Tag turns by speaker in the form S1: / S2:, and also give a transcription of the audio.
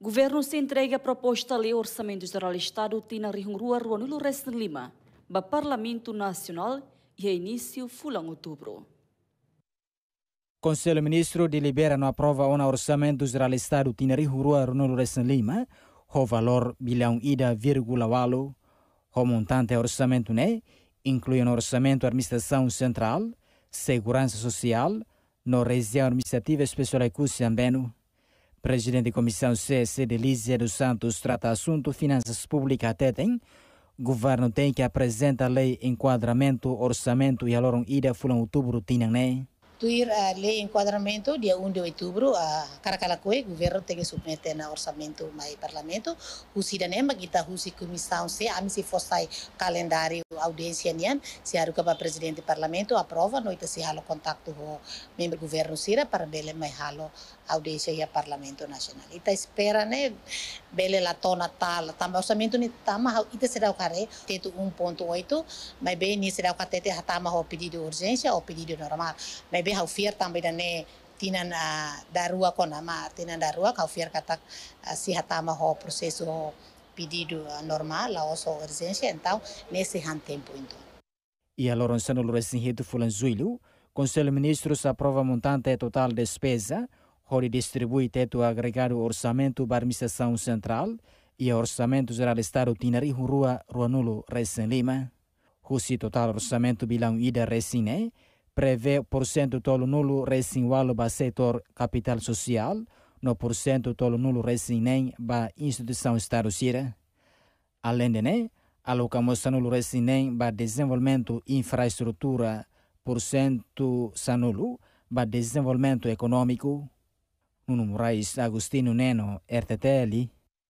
S1: Governo se entrega a proposta de lei Orçamento Geral do Estado Tina Rihungrua Rua Nulo Lima, para Parlamento Nacional e a início fulang outubro.
S2: O Conselho Ministro delibera não aprova o orçamento geral do Estado Tina Ringrua Nulo Resto Lima, o valor bilhão ida vírgula walo, o montante é orçamento ne né? inclui no orçamento administração central, segurança social, no região administrativa especial e custo ambeno. Presidente da Comissão CC de Lízia dos Santos trata assunto finanças públicas até tem. Governo tem que apresentar lei enquadramento, orçamento e a ida fulano outubro tinha, né?
S1: instituir a ah, lei enquadramento dia 1 de outubro a Caracalacue, governo tem que submeter na orçamento mai parlamento, o cidanema kita husi comissão se a se fossai calendário audiência nian, se a kaba presidente parlamento aprova noite se halo contacto o membro governo sira para dele mai halo audiência a parlamento nacional. está espera né eh, Bele la tona tala, tamba orçamento ni tama hau ita será o care, teto 1.8, mas bem ni será o catete ha tama o pedido de urgência ou pedido normal. Mas bem o fier também da ne tinan a rua kona ma, tinan rua hau fier kata si ha tama o processo pedido normal ou só urgência, então nesse han tempo então.
S2: E a Lorenzano Lourenço do Fulanzuilho, Conselho Ministros aprova montante total despesa Rony distribui teto agregado orçamento para a administração central e orçamento geral do Estado Tinari Rua Ruanulo Recém Lima. O total orçamento bilão ida recine prevê por cento tolo nulo recém walo para setor capital social, no por cento tolo nulo recinem para instituição Estado Cira. Além de né, alocamos nulo recinem para desenvolvimento infraestrutura por cento sanulu para desenvolvimento econômico nunu Morais Agostino Neno RTT ali